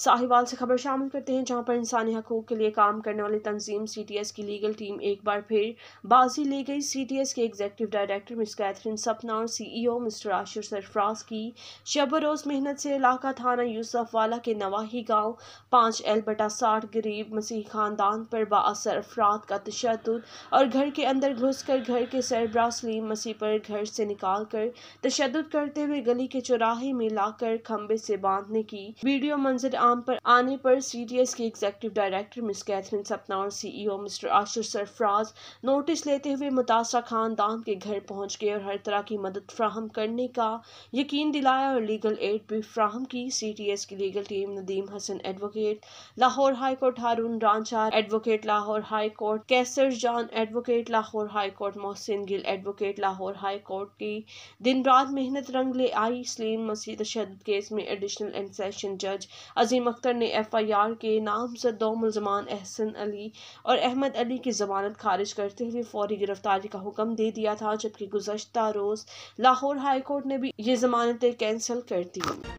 ساہیوال سے خبر شامل کرتے ہیں جہاں پر انسانی حقوق کے لیے کام کرنے والی تنظیم سی ٹی ایس کی لیگل ٹیم ایک بار پھر بازی لے گئی سی ٹی ایس کے ڈائریکٹر مس سپنا اور سی ای او مسٹر آشر سرفراز کی شب روز محنت سے علاقہ تھانہ یوسف والا کے گاؤں پانچ بٹا ساٹھ غریب مسیح خاندان پر اثر افراد کا تشدد اور گھر کے اندر گھس کر گھر کے سربراہ سلیم مسیح پر گھر سے نکال کر تشدد کرتے ہوئے گلی کے چوراہے میں لا کر کھمبے سے باندھنے کی ویڈیو منظر کام پر آنے پر سی ڈی ایس کی executive director Miss Catherine Sapna اور سی ای او مسٹر آشر سرفراز نوٹس لیتے ہوئے متاثرہ خاندان کے گھر پہنچ گئے اور ہر طرح کی مدد فراہم کرنے کا یقین دلایا اور لیگل ایڈ بھی فراہم کی سی ڈی ایس کی legal team Nadeem Hassan advocate Lahore high court Haroon رانچا advocate Lahore high court Qaiser Jan advocate Lahore high court Mohsin Gill advocate Lahore high court کی دن رات محنت رنگ لے آئی سلیم مسیح تشدد کیس میں ایڈیشنل اینڈ سیشن جج عظیم اختر نے ایف آئی آر کے نام سے دو ملزمان احسن علی اور احمد علی کی ضمانت خارج کرتے ہوئے فوری گرفتاری کا حکم دے دیا تھا جبکہ گزشتہ روز لاہور ہائی کورٹ نے بھی یہ ضمانتیں کینسل کر دی